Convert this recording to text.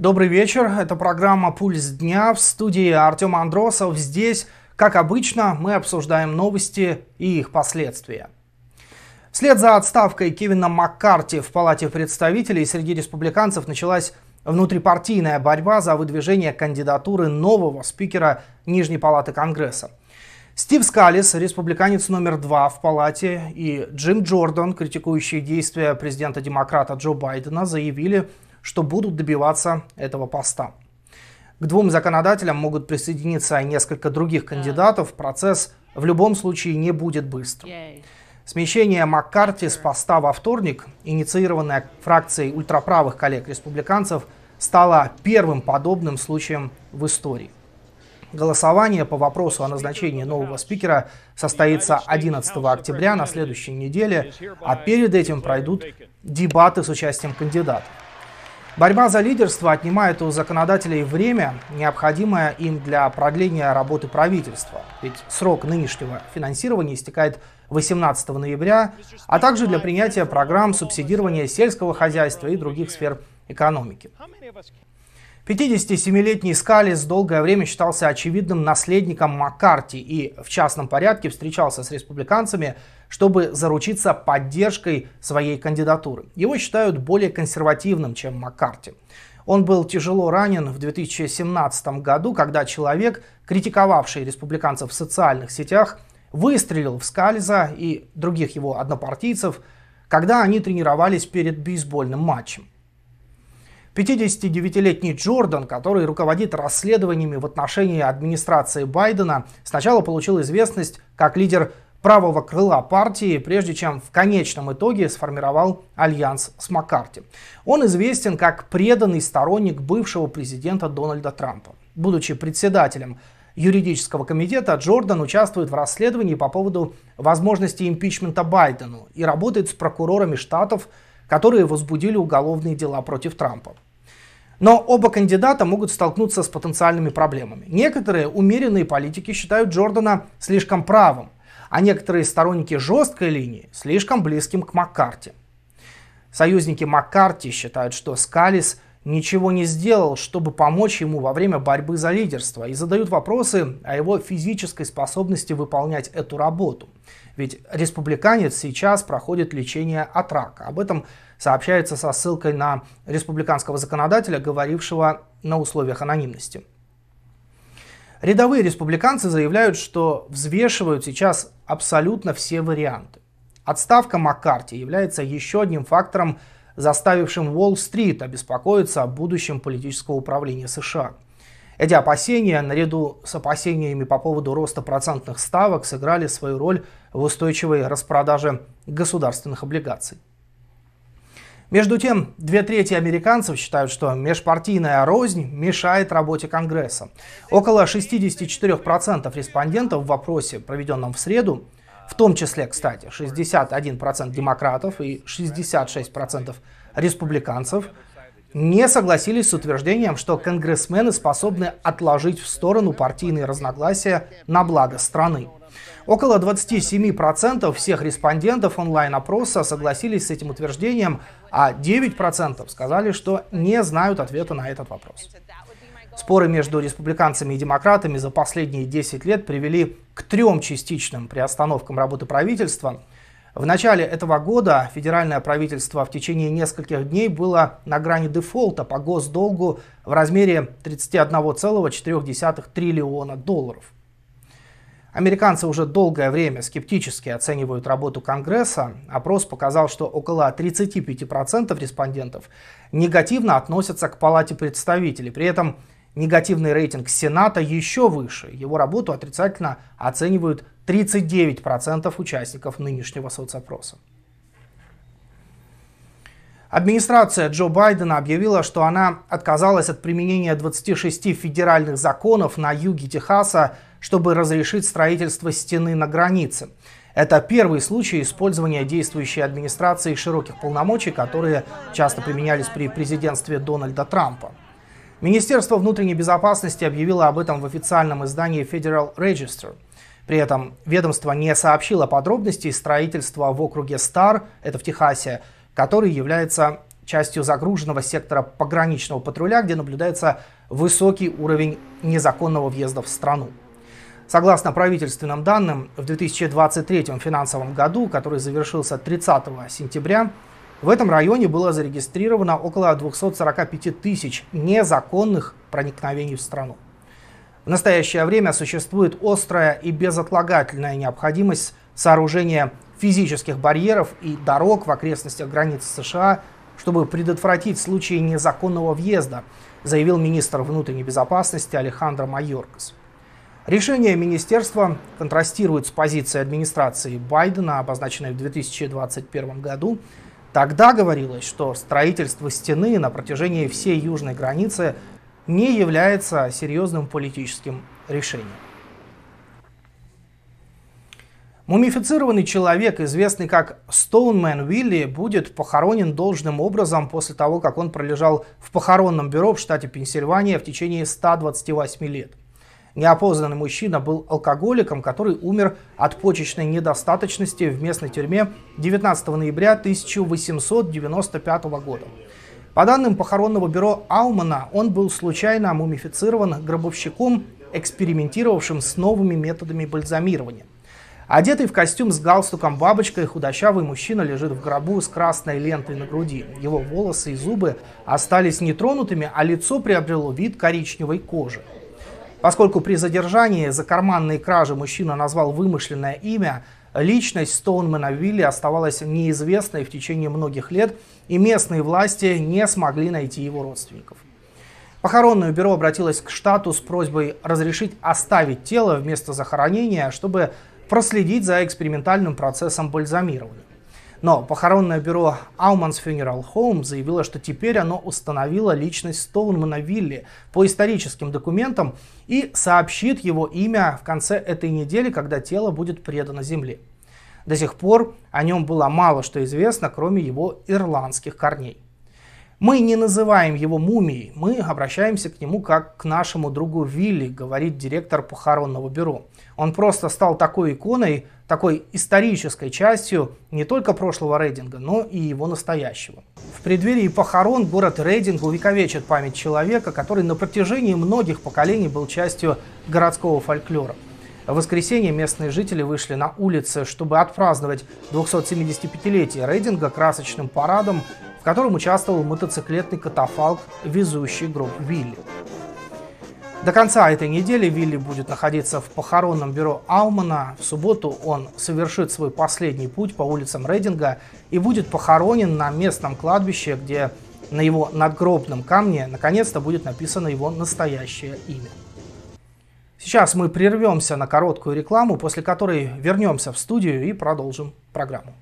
Добрый вечер. Это программа «Пульс дня» в студии Артем Андросов. Здесь, как обычно, мы обсуждаем новости и их последствия. Вслед за отставкой Кевина Маккарти в Палате представителей среди республиканцев началась внутрипартийная борьба за выдвижение кандидатуры нового спикера Нижней Палаты Конгресса. Стив Скалис, республиканец номер два в палате, и Джим Джордан, критикующие действия президента-демократа Джо Байдена, заявили, что будут добиваться этого поста. К двум законодателям могут присоединиться и несколько других кандидатов. Процесс в любом случае не будет быстрым. Смещение Маккарти с поста во вторник, инициированное фракцией ультраправых коллег-республиканцев, стало первым подобным случаем в истории. Голосование по вопросу о назначении нового спикера состоится 11 октября на следующей неделе, а перед этим пройдут дебаты с участием кандидатов. Борьба за лидерство отнимает у законодателей время, необходимое им для продления работы правительства. Ведь срок нынешнего финансирования истекает 18 ноября, а также для принятия программ субсидирования сельского хозяйства и других сфер экономики. 57-летний Скалис долгое время считался очевидным наследником Маккарти и в частном порядке встречался с республиканцами, чтобы заручиться поддержкой своей кандидатуры. Его считают более консервативным, чем Маккарти. Он был тяжело ранен в 2017 году, когда человек, критиковавший республиканцев в социальных сетях, выстрелил в Скализа и других его однопартийцев, когда они тренировались перед бейсбольным матчем. 59-летний Джордан, который руководит расследованиями в отношении администрации Байдена, сначала получил известность как лидер правого крыла партии, прежде чем в конечном итоге сформировал альянс с Маккарти. Он известен как преданный сторонник бывшего президента Дональда Трампа. Будучи председателем юридического комитета, Джордан участвует в расследовании по поводу возможности импичмента Байдену и работает с прокурорами штатов, которые возбудили уголовные дела против Трампа. Но оба кандидата могут столкнуться с потенциальными проблемами. Некоторые умеренные политики считают Джордана слишком правым, а некоторые сторонники жесткой линии слишком близким к Маккарти. Союзники Маккарти считают, что Скалис ничего не сделал, чтобы помочь ему во время борьбы за лидерство, и задают вопросы о его физической способности выполнять эту работу. Ведь республиканец сейчас проходит лечение от рака. Об этом сообщается со ссылкой на республиканского законодателя, говорившего на условиях анонимности. Рядовые республиканцы заявляют, что взвешивают сейчас абсолютно все варианты. Отставка Маккарти является еще одним фактором, заставившим Уолл-стрит обеспокоиться о будущем политического управления США. Эти опасения, наряду с опасениями по поводу роста процентных ставок, сыграли свою роль в устойчивой распродаже государственных облигаций. Между тем, две трети американцев считают, что межпартийная рознь мешает работе Конгресса. Около 64% респондентов в вопросе, проведенном в среду, в том числе, кстати, 61% демократов и 66% республиканцев не согласились с утверждением, что конгрессмены способны отложить в сторону партийные разногласия на благо страны. Около 27% всех респондентов онлайн-опроса согласились с этим утверждением, а 9% сказали, что не знают ответа на этот вопрос. Споры между республиканцами и демократами за последние 10 лет привели к трем частичным приостановкам работы правительства. В начале этого года федеральное правительство в течение нескольких дней было на грани дефолта по госдолгу в размере 31,4 триллиона долларов. Американцы уже долгое время скептически оценивают работу Конгресса. Опрос показал, что около 35% респондентов негативно относятся к Палате представителей. При этом Негативный рейтинг Сената еще выше. Его работу отрицательно оценивают 39% участников нынешнего соцопроса. Администрация Джо Байдена объявила, что она отказалась от применения 26 федеральных законов на юге Техаса, чтобы разрешить строительство стены на границе. Это первый случай использования действующей администрации широких полномочий, которые часто применялись при президентстве Дональда Трампа. Министерство внутренней безопасности объявило об этом в официальном издании Federal Register. При этом ведомство не сообщило подробностей строительства в округе Стар, это в Техасе, который является частью загруженного сектора пограничного патруля, где наблюдается высокий уровень незаконного въезда в страну. Согласно правительственным данным, в 2023 финансовом году, который завершился 30 сентября, в этом районе было зарегистрировано около 245 тысяч незаконных проникновений в страну. В настоящее время существует острая и безотлагательная необходимость сооружения физических барьеров и дорог в окрестностях границ США, чтобы предотвратить случаи незаконного въезда, заявил министр внутренней безопасности Алехандро Майоркас. Решение министерства контрастирует с позицией администрации Байдена, обозначенной в 2021 году, Тогда говорилось, что строительство стены на протяжении всей южной границы не является серьезным политическим решением. Мумифицированный человек, известный как Стоунмен Уилли, будет похоронен должным образом после того, как он пролежал в похоронном бюро в штате Пенсильвания в течение 128 лет. Неопознанный мужчина был алкоголиком, который умер от почечной недостаточности в местной тюрьме 19 ноября 1895 года. По данным похоронного бюро Аумана, он был случайно мумифицирован гробовщиком, экспериментировавшим с новыми методами бальзамирования. Одетый в костюм с галстуком бабочкой, худощавый мужчина лежит в гробу с красной лентой на груди. Его волосы и зубы остались нетронутыми, а лицо приобрело вид коричневой кожи. Поскольку при задержании за карманные кражи мужчина назвал вымышленное имя, личность Стоунмена Вилли оставалась неизвестной в течение многих лет, и местные власти не смогли найти его родственников. Похоронное бюро обратилось к штату с просьбой разрешить оставить тело вместо захоронения, чтобы проследить за экспериментальным процессом бальзамирования. Но похоронное бюро Aumans Funeral Home заявило, что теперь оно установило личность Стоунмана Вилли по историческим документам и сообщит его имя в конце этой недели, когда тело будет предано земле. До сих пор о нем было мало что известно, кроме его ирландских корней. Мы не называем его мумией, мы обращаемся к нему как к нашему другу Вилли, говорит директор похоронного бюро. Он просто стал такой иконой, такой исторической частью не только прошлого Рейдинга, но и его настоящего. В преддверии похорон город Рейдинг увековечит память человека, который на протяжении многих поколений был частью городского фольклора. В воскресенье местные жители вышли на улицы, чтобы отпраздновать 275-летие Рейдинга красочным парадом котором участвовал мотоциклетный катафалк, везущий гроб Вилли. До конца этой недели Вилли будет находиться в похоронном бюро Аумана. В субботу он совершит свой последний путь по улицам Рейдинга и будет похоронен на местном кладбище, где на его надгробном камне наконец-то будет написано его настоящее имя. Сейчас мы прервемся на короткую рекламу, после которой вернемся в студию и продолжим программу.